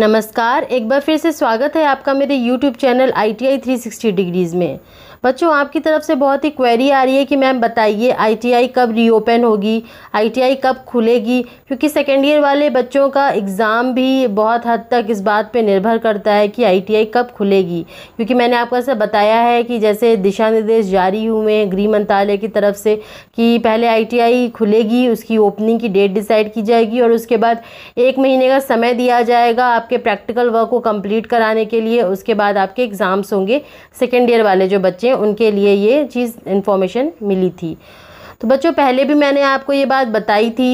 नमस्कार एक बार फिर से स्वागत है आपका मेरे YouTube channel I T I three sixty degrees में बच्चों आपकी तरफ से बहुत ही क्वेरी आ रही है कि मैम बताइए ITI कब रीओपन होगी ITI कब खुलेगी क्योंकि सेकेंड ईयर वाले बच्चों का एग्ज़ाम भी बहुत हद तक इस बात पे निर्भर करता है कि ITI कब खुलेगी क्योंकि मैंने आपको ऐसा बताया है कि जैसे दिशा निर्देश जारी हुए हैं गृह मंत्रालय की तरफ से कि पहले आई खुलेगी उसकी ओपनिंग की डेट डिसाइड की जाएगी और उसके बाद एक महीने का समय दिया जाएगा आपके प्रैक्टिकल वर्क को कंप्लीट कराने के लिए उसके बाद आपके एग्ज़ाम्स होंगे सेकेंड ईयर वाले जो बच्चे हैं उनके लिए ये चीज़ इन्फॉर्मेशन मिली थी तो बच्चों पहले भी मैंने आपको ये बात बताई थी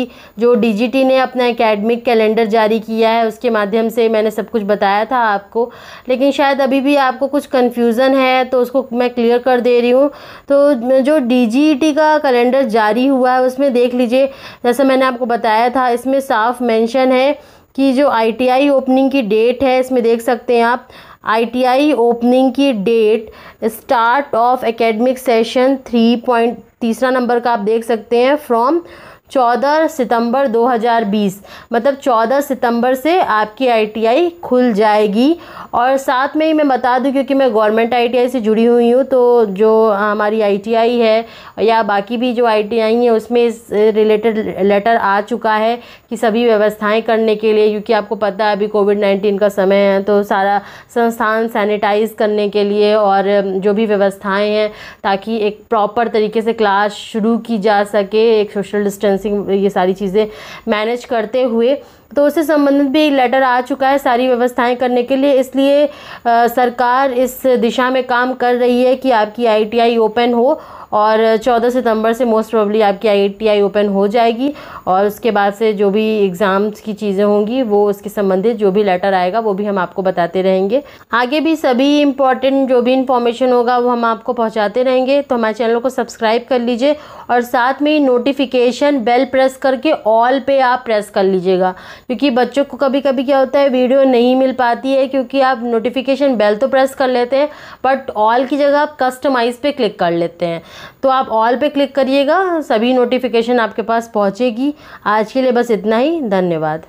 जो डीजीटी ने अपना एकेडमिक कैलेंडर जारी किया है उसके माध्यम से मैंने सब कुछ बताया था आपको लेकिन शायद अभी भी आपको कुछ कन्फ्यूज़न है तो उसको मैं क्लियर कर दे रही हूँ तो जो डीजीटी का कैलेंडर जारी हुआ है उसमें देख लीजिए जैसा मैंने आपको बताया था इसमें साफ मैंशन है की जो आईटीआई ओपनिंग की डेट है इसमें देख सकते हैं आप आईटीआई ओपनिंग की date start of academic session three point तीसरा नंबर का आप देख सकते हैं फ्रॉम चौदह सितंबर 2020 मतलब चौदह सितंबर से आपकी आईटीआई खुल जाएगी और साथ में ही मैं बता दूं क्योंकि मैं गवर्नमेंट आईटीआई से जुड़ी हुई हूँ तो जो हमारी आईटीआई है या बाकी भी जो आईटीआई है उसमें इस रिलेटेड लेटर आ चुका है कि सभी व्यवस्थाएं करने के लिए क्योंकि आपको पता है अभी कोविड नाइन्टीन का समय है तो सारा संस्थान सैनिटाइज करने के लिए और जो भी व्यवस्थाएँ हैं ताकि एक प्रॉपर तरीके से क्लास शुरू की जा सके एक सोशल डिस्टेंस डिस्टेंसिंग ये सारी चीज़ें मैनेज करते हुए तो उससे संबंधित भी एक लेटर आ चुका है सारी व्यवस्थाएं करने के लिए इसलिए आ, सरकार इस दिशा में काम कर रही है कि आपकी आईटीआई ओपन हो और 14 सितंबर से मोस्ट प्रोबली आपकी आईटीआई ओपन हो जाएगी और उसके बाद से जो भी एग्ज़ाम्स की चीज़ें होंगी वो उसके संबंधित जो भी लेटर आएगा वो भी हम आपको बताते रहेंगे आगे भी सभी इम्पॉर्टेंट जो भी इंफॉर्मेशन होगा वो हम आपको पहुँचाते रहेंगे तो हमारे चैनल को सब्सक्राइब कर लीजिए और साथ में नोटिफिकेशन बेल प्रेस करके ऑल पे आप प्रेस कर लीजिएगा क्योंकि बच्चों को कभी कभी क्या होता है वीडियो नहीं मिल पाती है क्योंकि आप नोटिफिकेशन बेल तो प्रेस कर लेते हैं बट ऑल की जगह आप कस्टमाइज़ पे क्लिक कर लेते हैं तो आप ऑल पे क्लिक करिएगा सभी नोटिफिकेशन आपके पास पहुँचेगी आज के लिए बस इतना ही धन्यवाद